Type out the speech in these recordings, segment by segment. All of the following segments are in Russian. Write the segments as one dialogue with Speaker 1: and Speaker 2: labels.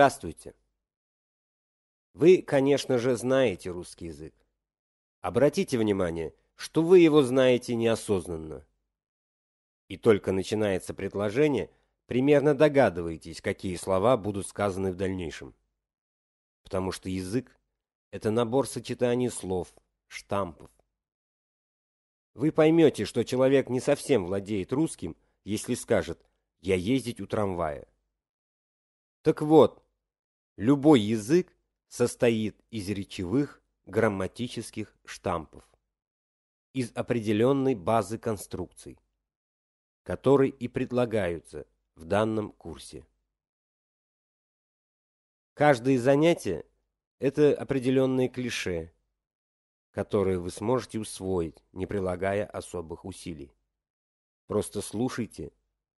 Speaker 1: Здравствуйте. Вы, конечно же, знаете русский язык. Обратите внимание, что вы его знаете неосознанно. И только начинается предложение, примерно догадываетесь, какие слова будут сказаны в дальнейшем. Потому что язык – это набор сочетаний слов, штампов. Вы поймете, что человек не совсем владеет русским, если скажет «я ездить у трамвая». Так вот, Любой язык состоит из речевых грамматических штампов, из определенной базы конструкций, которые и предлагаются в данном курсе. Каждое занятие – это определенные клише, которые вы сможете усвоить, не прилагая особых усилий. Просто слушайте,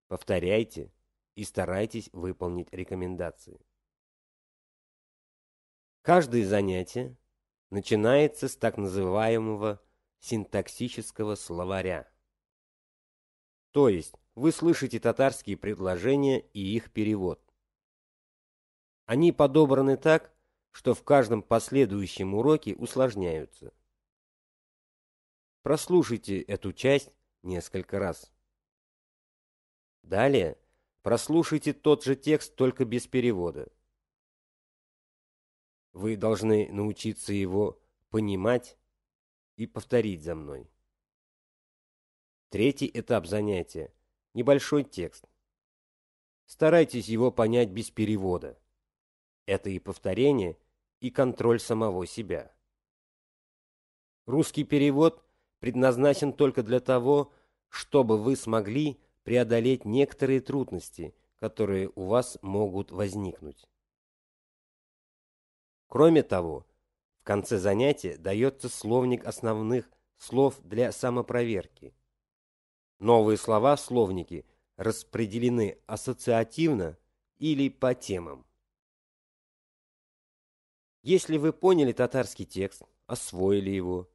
Speaker 1: повторяйте и старайтесь выполнить рекомендации. Каждое занятие начинается с так называемого синтаксического словаря. То есть вы слышите татарские предложения и их перевод. Они подобраны так, что в каждом последующем уроке усложняются. Прослушайте эту часть несколько раз. Далее прослушайте тот же текст, только без перевода. Вы должны научиться его понимать и повторить за мной. Третий этап занятия – небольшой текст. Старайтесь его понять без перевода. Это и повторение, и контроль самого себя. Русский перевод предназначен только для того, чтобы вы смогли преодолеть некоторые трудности, которые у вас могут возникнуть. Кроме того, в конце занятия дается словник основных слов для самопроверки. Новые слова в словнике распределены ассоциативно или по темам. Если вы поняли татарский текст, освоили его,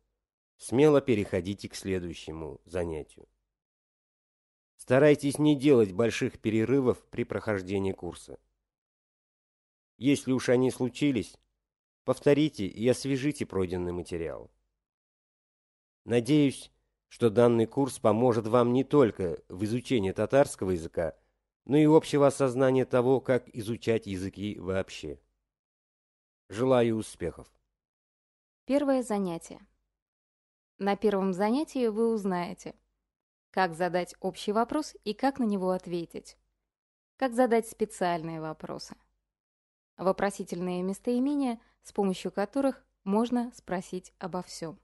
Speaker 1: смело переходите к следующему занятию. Старайтесь не делать больших перерывов при прохождении курса. Если уж они случились, Повторите и освежите пройденный материал. Надеюсь, что данный курс поможет вам не только в изучении татарского языка, но и общего осознания того, как изучать языки вообще. Желаю успехов. Первое занятие. На первом занятии вы узнаете, как задать общий вопрос и как на него ответить, как задать специальные вопросы. Вопросительные местоимения – с помощью которых можно спросить обо всем.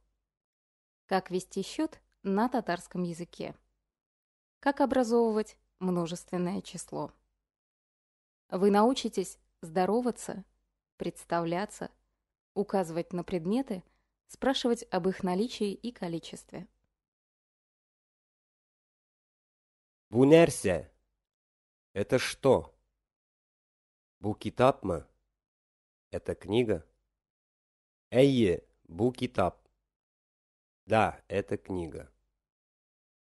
Speaker 1: Как вести счет на татарском языке? Как образовывать множественное число? Вы научитесь здороваться, представляться, указывать на
Speaker 2: предметы, спрашивать об их наличии и количестве. Бунерся. Это что? Букитапма. Это книга? Эйе, бу китап. Да, это книга.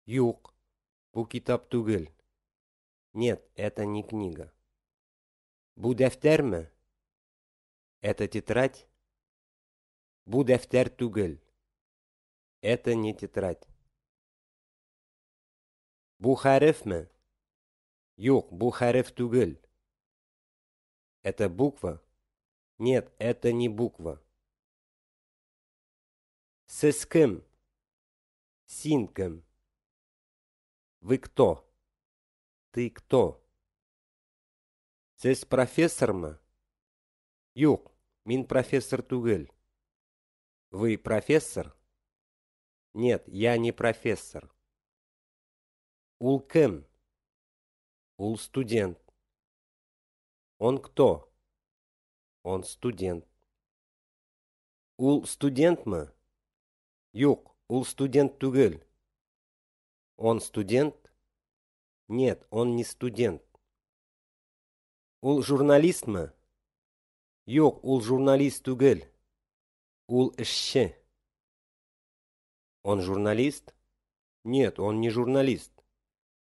Speaker 1: Юк, бу китап түгел. Нет, это не книга.
Speaker 2: Бу дефтерме? Это тетрадь? Бу дефтер тугель. Это не тетрадь.
Speaker 1: Бу хәрефме? Юк, бу хәреф түгел.
Speaker 2: Это буква? Нет, это не буква. Siz kim? Sin kim? Вы кто? Ты кто? Siz профессормы? Юк, мин профессор Тугель. Вы профессор? Нет, я не профессор. Ул кем? Ул студент. Он кто? Он студент. Ул студент студентмы? Юк, ул студент Тугель.
Speaker 1: Он студент? Нет, он не студент. Ул журналистмы? Юк, ул журналист Тугель. Ул эшче. Он журналист? Нет, он не журналист.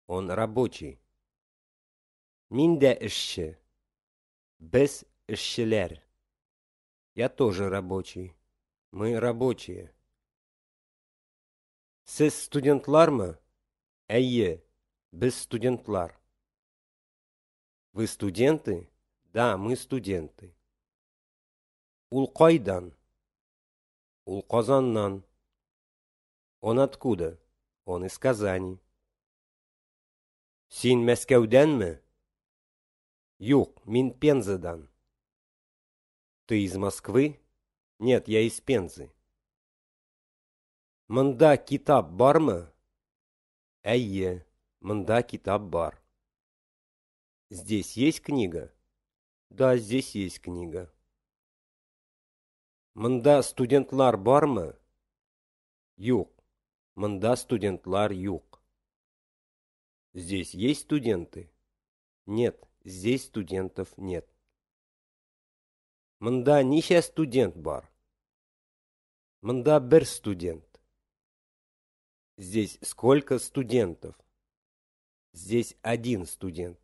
Speaker 1: Он рабочий. Мин эшче. Без эшчеләр. Я тоже рабочий. Мы рабочие. Сез студентлармы? Әйе, без студентлар. Вы студенты? Да, мы студенты. Ул кайдан? Ул Казаннан. Он откуда? Он из Казани. Син Мәскәүдәнме? Юк, мин Пензадан. Ты из Москвы? Нет, я из Пензы. Мында китап бармы? Әйе, мында китап бар. Здесь есть книга? Да, здесь есть книга. Мында студентлар бармы? Юк. Мында студентлар юк. Здесь есть студенты? Нет, здесь студентов нет. Мында ничә студент бар?
Speaker 2: Мында бер студент. Здесь сколько студентов? Здесь один студент.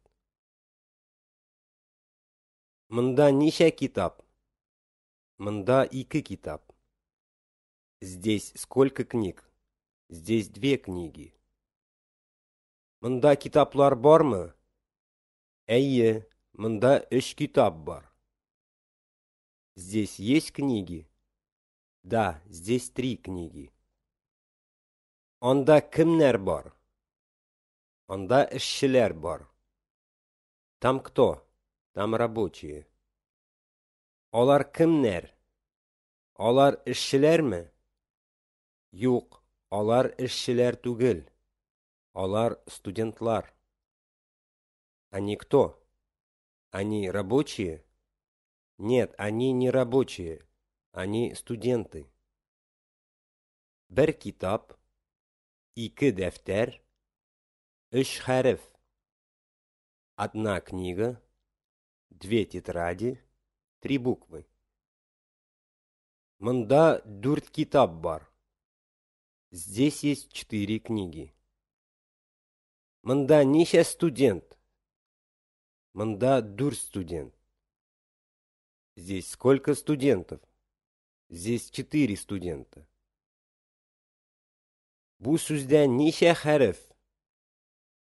Speaker 1: Мында нища китап. Мында икы китап. Здесь сколько книг? Здесь две книги. Мында китаплар бармы? Әйе, мында эш китап бар. Здесь есть книги? Да, здесь три книги. Анда kimlar bor? Анда эшчелер бар. Там кто? Там рабочие. Алар kimlar? Алар ме. Юк, алар эшчелер түгел. Алар студентлар. Они кто? Они рабочие? Нет, они не рабочие. Они студенты.
Speaker 2: Бер китап 2 defter, 3 harf, 1 книга, две тетради, три буквы.
Speaker 1: Мында дурт китап бар. Здесь есть четыре книги. Мында неше студент? Мында дур студент. Здесь сколько студентов? Здесь
Speaker 2: четыре студента. Bu so'zda necha harf?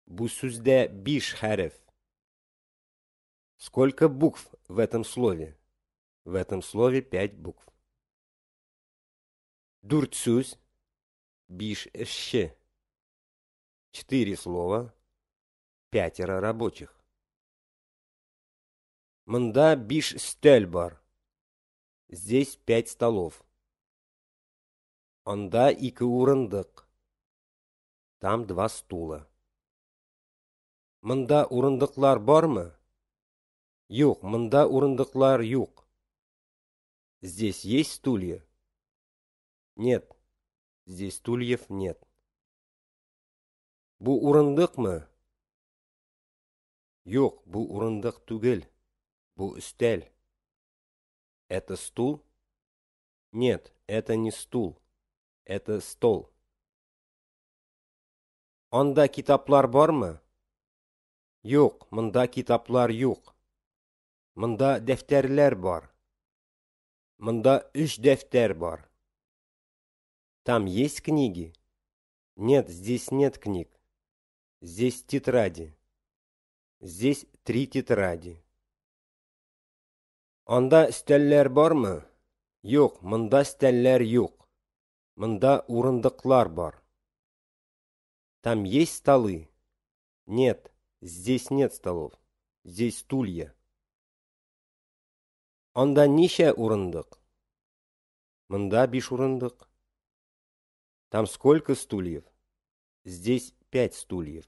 Speaker 2: Bu so'zda 5 harf.
Speaker 1: Сколько букв в этом слове? В этом слове пять букв.
Speaker 2: Дурцюз, биш ще. Четыре слова, пятеро рабочих.
Speaker 1: Мында биш стельбар. Здесь пять столов.
Speaker 2: Анда ике урындык. Там два стула. Мында урындыклар бармы?
Speaker 1: Юк, мында урындыклар юк. Здесь есть стулья?
Speaker 2: Нет. Здесь стульев нет. Бу мы? Юк, бу урындык тугель, Бу стель. Это стул? Нет, это не стул. Это стол.
Speaker 1: Анда китаплар бармы? Юк, мында китаплар юк. Мында дәфтәрләр бар. Мында үч дәфтәр бар. Там есть книги? Нет, здесь нет книг. Здесь тетради. Здесь три тетради. Анда стәлләр бармы? Юк, мында стәллер юк. Мында урындыклар бар. Там есть столы? Нет, здесь нет столов. Здесь стулья.
Speaker 2: Онда ничә урындык? Мында биш урындык. Там сколько стульев? Здесь пять стульев.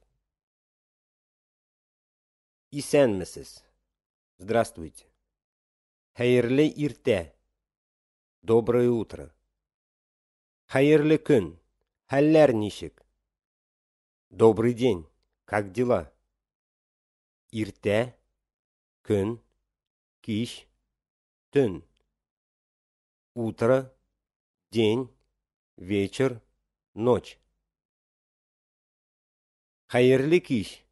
Speaker 2: Исәнмесез. Здравствуйте. Хәерле иртә. Доброе утро.
Speaker 1: Хайрле көн. Хәлләр ничек?
Speaker 2: Добрый день. Как дела? Ирте, көн, киш, төн. Утро, день, вечер, ночь. Хайерли киш.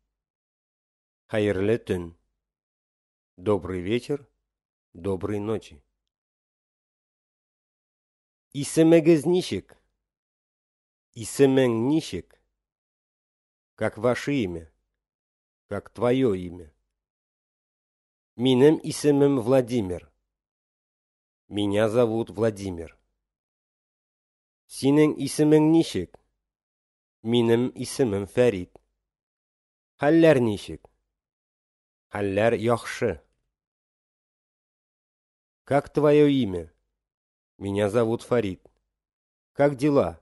Speaker 2: Хайерли төн. Добрый вечер, доброй ночи. Исемегез ничек? Исемең ничек? как ваше имя, как твое имя.
Speaker 1: Минем исемем Владимир. Меня зовут Владимир. Синең исемең ничек? Минем исемем
Speaker 2: Фәрит. Халлер ничек? Халлер Яхше. Как твое имя? Меня зовут Фарид. Как дела?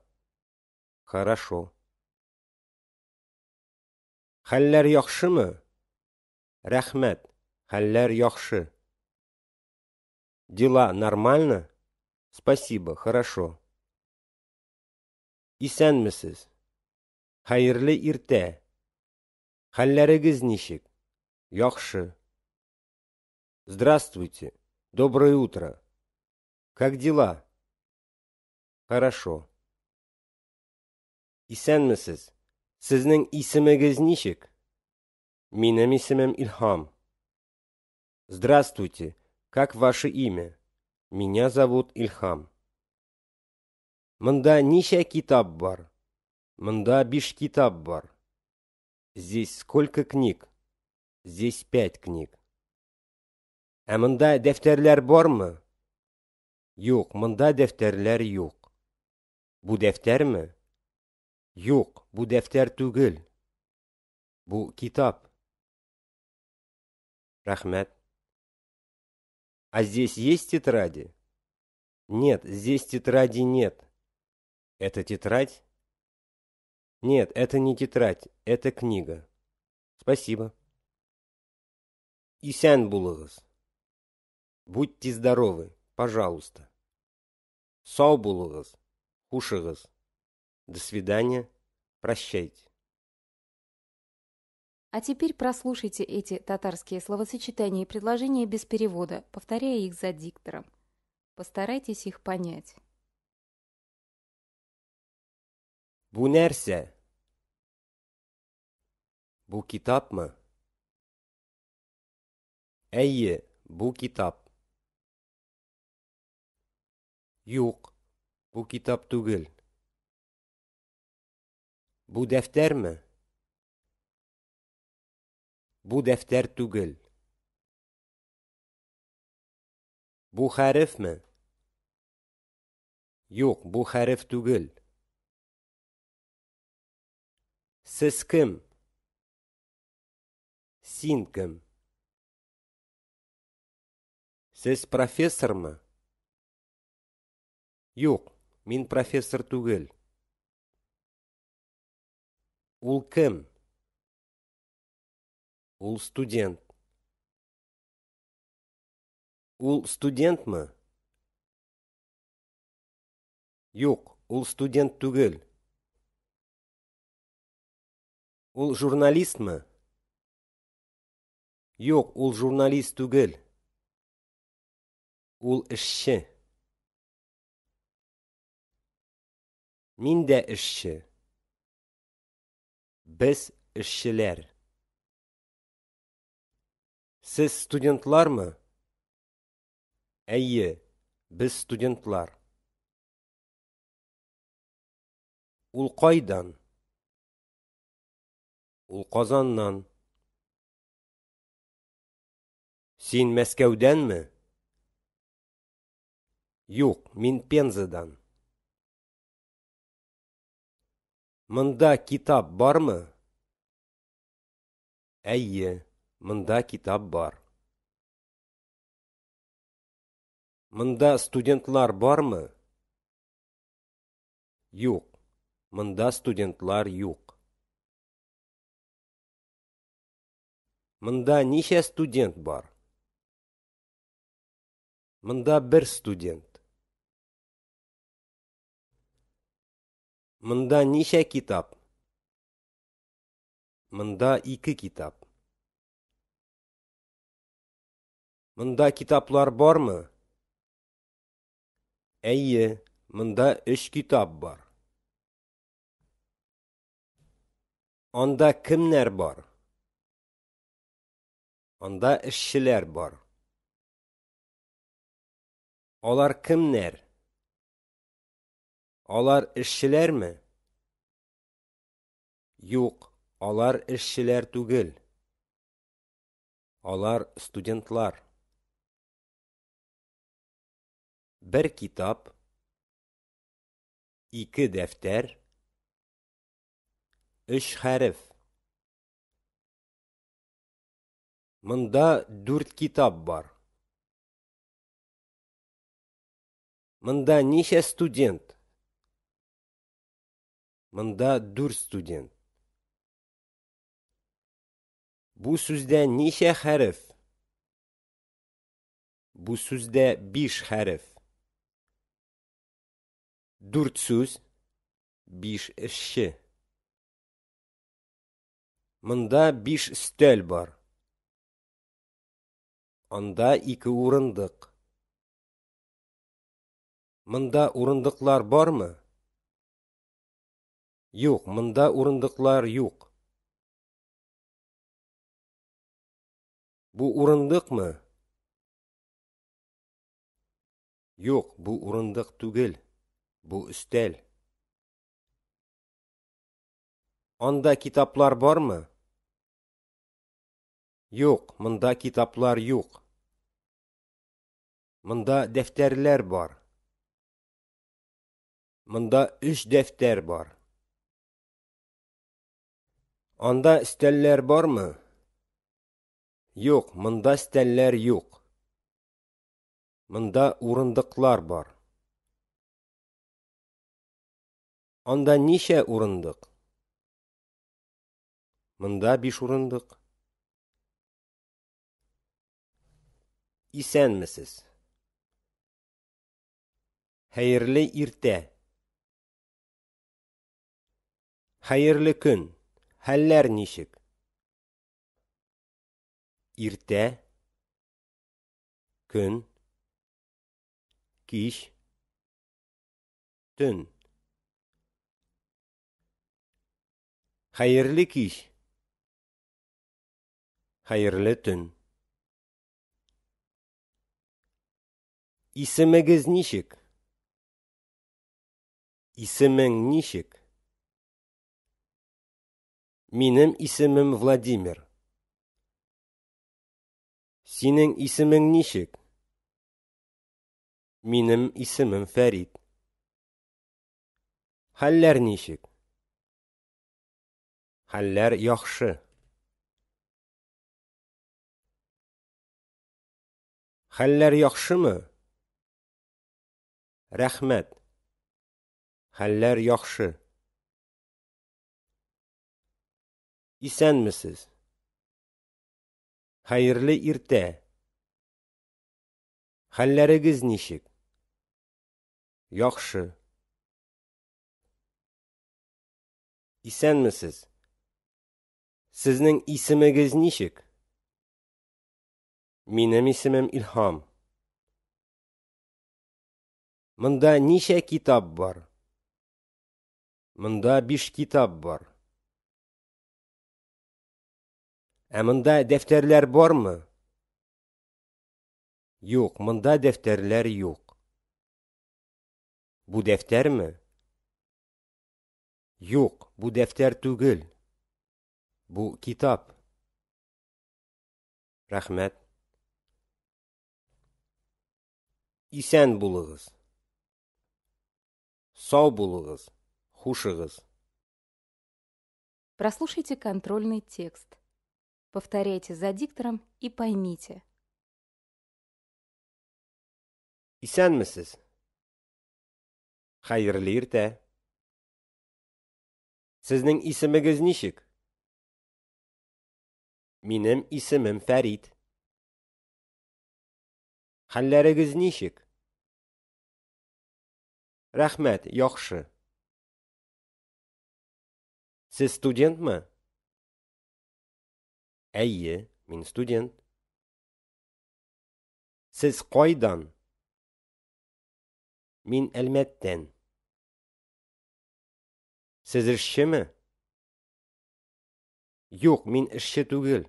Speaker 2: Хорошо. Хәлләр яхшымы? Рахмет. Хәлләр
Speaker 1: яхшы. Дела нормально? Спасибо, хорошо. Исәнмесез? Хәерле ирте. Хәлләрегез ничек? Яхшы.
Speaker 2: Здравствуйте. Доброе утро. Как дела? Хорошо. Исәнмесез? Sizning ismingiz nishik? Menim ismim Ильхам.
Speaker 1: Здравствуйте. Как ваше имя? Меня зовут Ильхам. Мында нища китаб бар. Мында биш китаб бар. Здесь сколько книг? Здесь пять книг. А мында дәфтәрләр бармы? Юк, мында дәфтәрләр юк. Бу дәфтәрме? Юк, бу дәфтәр түгел.
Speaker 2: Бу китап. Рахмәт. А здесь есть тетради? Нет, здесь
Speaker 1: тетради нет. Это тетрадь? Нет, это не тетрадь, это книга. Спасибо. Исян булыгыз. Будьте здоровы, пожалуйста. Сау булыгыз, хушыгыз. До свидания. Прощайте. А теперь прослушайте эти татарские словосочетания и
Speaker 2: предложения без перевода, повторяя их за диктором. Постарайтесь их понять. Bu nerse? Bu kitap mı? Eyyi, bu kitap. Yok, bu kitap Бу дәфтәрме? Бу дәфтәр түгел. Бу хәрефме? Юк, бу хәреф түгел. Сыз кем? Син кем? Сез профессормы? Юк, мин профессор түгел. Ол кім? Ол студент. Ол студент ма? Жоқ, ол студент түгел. Ол журналист ма? Жоқ, ол журналист түгел. Ол ішші. мин дә ішші біз ішшілер сіз
Speaker 1: студентлармы
Speaker 2: әйе біз студентлар ул қайдан ол қазаннан сен мәскәудәнме yo'q men пензадан мында китап бармы әйе мында китап бар мында студентлар бармы юк мында студентлар юк мында ничә студент бар мында бер студент мында неше китап мында икі китап мында китаплар бармы әйе
Speaker 1: мында үш китап бар
Speaker 2: Онда кімнер бар Онда ішшілер бар Олар кімнер? Алар işçilermi? Юк, алар эшчеләр түгел. Алар студентлар. Бер китап, ике дәфтәр, Үш хәреф. Мында дүрт китап бар. Мында ничә студент? мында дүр студент бұл сөзде неше хәріф бұл сөзде биш хәріф дүрт сүз биш ішші мында биш үстел бар анда екі орындық мында бар бармы? Юк, мында урындыклар юк. Бу урындыкмы? Юк, бу урындык түгел. Бу үстел. Анда
Speaker 1: китаплар бармы? Юк, мында китаплар юк.
Speaker 2: Мында дәфтәрләр бар. Мында 3 дәфтәр бар.
Speaker 1: Анда стәлләр бармы? Юк, монда стәлләр
Speaker 2: юк. Монда урындыклар бар. Анда ничә урындык? Монда 5 урындык. Исәнмесез? Хәерле иртә. Хәерле күн. Хәлләр ничек? Иртә көн киш төн Хәерле киш Хәерле төн Исемегез Исімің Исемең ничек? Минем исемем Владимир. Синең исемең нишек? Минем исемем Фәрит. Хәлләр нишек? Хәлләр яхшы. Хәлләр яхшымы? Рәхмәт. Хәлләр яхшы. Исәнмісіз Хәерле иртә. Хәлләрегез ничек? Яхшы. Исәнмісіз Сезнең исемегез нишек? Минем исемем Илһам. Монда ничә китап бар? Монда биш китап бар. ә мында дәфтәрләр бармы юк мында дәфтәрләр юк
Speaker 1: бу дәфтәрме юк бу дәфтәр түгел
Speaker 2: бу китап рәхмәт исән булыгыз сау булыгыз хушыгыз Прослушайте контрольный текст. Повторяйте за диктором и поймите. Исәнмесез? Хәерле иртә. Сезнең исемегез ничек? Минем исемем Фәрит. Хәлләрегез ничек? Рәхмәт, яхшы. Сез студентмы? Әйе, мин студент. Сіз қойдан? Мин әлмәттен. Сез ішшеме? Юқ, мин ішше түгіл.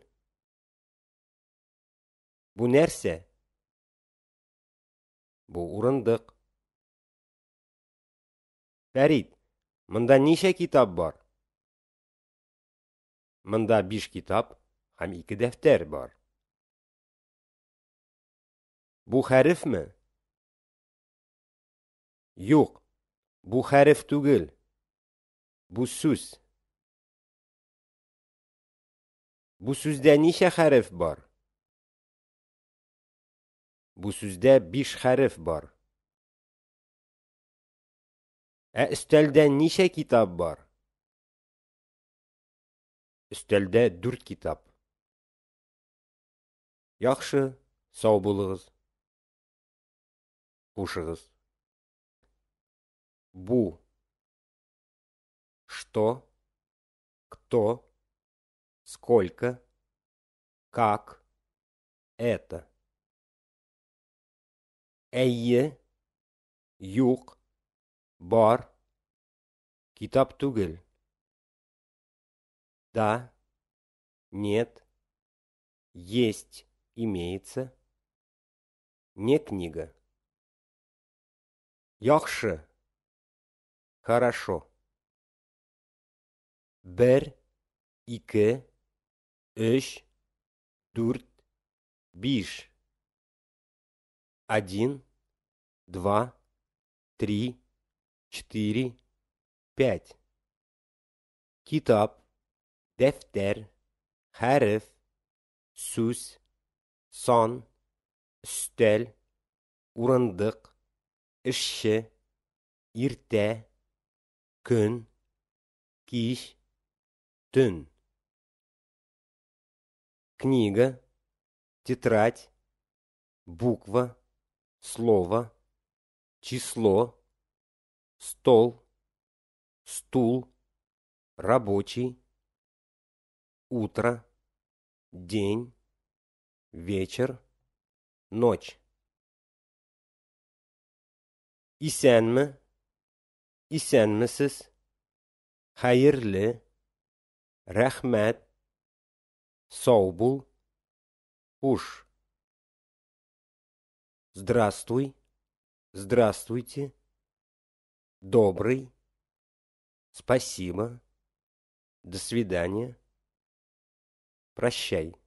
Speaker 2: Бұ нәрсе? Бұ ұрындық. Фәрид, мында неше китап бар? Мында биш китап. һәм ике дәфтәр бар. Бу хәрефме? Юк, бу хәреф түгел. Бу сүз. Бу сүздә ничә хәреф бар? Бу сүздә биш хәреф бар. Ә өстәлдә ничә китап бар? Өстәлдә дүрт китап. Яхшы, сау булыгыз. Кушыгыз. Бу. Что? Кто? Сколько? Как? Это. Эйе, юк, бар, китап тугель. Да, нет, есть имеется. Не книга. Яхше Хорошо. Бер, ике, эш, дурт, биш. Один, два, три, четыре, пять. Китап,
Speaker 1: дефтер, хариф, сус, сон,
Speaker 2: үстәл урындык эшче ирте, көн киш, төн книга тетрадь буква слово число стол стул рабочий утро день вечер, ночь. İsen mi? İsen misiz? Hayırlı, rahmet, sog' bo'l, Здравствуй, здравствуйте, добрый, спасибо, до свидания, прощай.